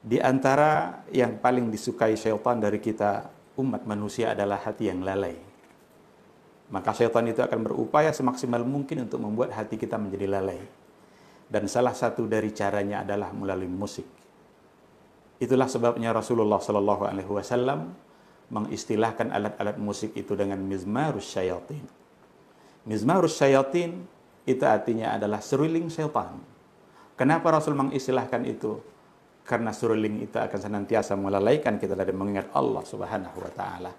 Di antara yang paling disukai syaitan dari kita umat manusia adalah hati yang lalai. Maka syaitan itu akan berupaya semaksimal mungkin untuk membuat hati kita menjadi lalai. Dan salah satu dari caranya adalah melalui musik. Itulah sebabnya Rasulullah Shallallahu Alaihi Wasallam mengistilahkan alat-alat musik itu dengan mizmarus syaitin. Mizmarus syaitin itu artinya adalah seruling syaitan. Kenapa Rasul mengistilahkan itu? karena suruling itu akan senantiasa melalaikan kita dari mengingat Allah Subhanahu wa taala.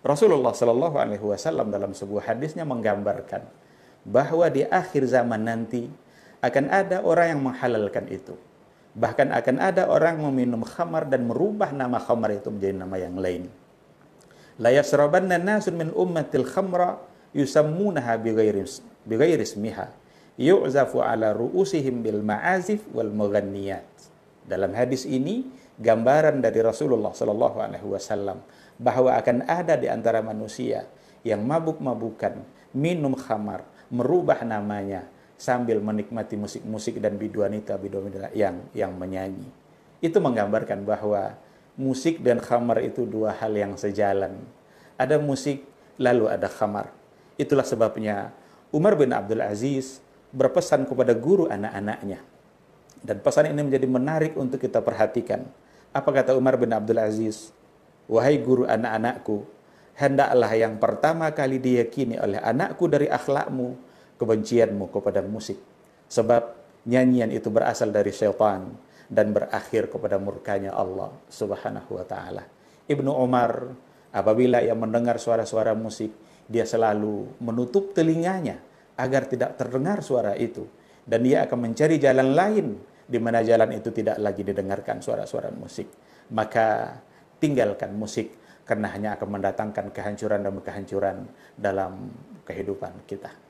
Rasulullah Shallallahu alaihi wasallam dalam sebuah hadisnya menggambarkan bahwa di akhir zaman nanti akan ada orang yang menghalalkan itu. Bahkan akan ada orang meminum khamar dan merubah nama khamar itu menjadi nama yang lain. La yasrabanna nasun min ummatil khamra yusammunaha bighairi ismiha yu'zafu ala ru'usihim bil ma'azif wal mughanniyat. Dalam hadis ini gambaran dari Rasulullah Shallallahu Alaihi Wasallam bahwa akan ada di antara manusia yang mabuk-mabukan, minum khamar, merubah namanya sambil menikmati musik-musik dan biduanita biduanita yang yang menyanyi. Itu menggambarkan bahwa musik dan khamar itu dua hal yang sejalan. Ada musik lalu ada khamar. Itulah sebabnya Umar bin Abdul Aziz berpesan kepada guru anak-anaknya dan pesan ini menjadi menarik untuk kita perhatikan. Apa kata Umar bin Abdul Aziz? Wahai guru anak-anakku, hendaklah yang pertama kali diyakini oleh anakku dari akhlakmu, kebencianmu kepada musik. Sebab nyanyian itu berasal dari syaitan dan berakhir kepada murkanya Allah Subhanahu wa taala. Ibnu Umar apabila ia mendengar suara-suara musik, dia selalu menutup telinganya agar tidak terdengar suara itu dan dia akan mencari jalan lain di mana jalan itu tidak lagi didengarkan suara-suara musik. Maka tinggalkan musik karena hanya akan mendatangkan kehancuran dan kehancuran dalam kehidupan kita.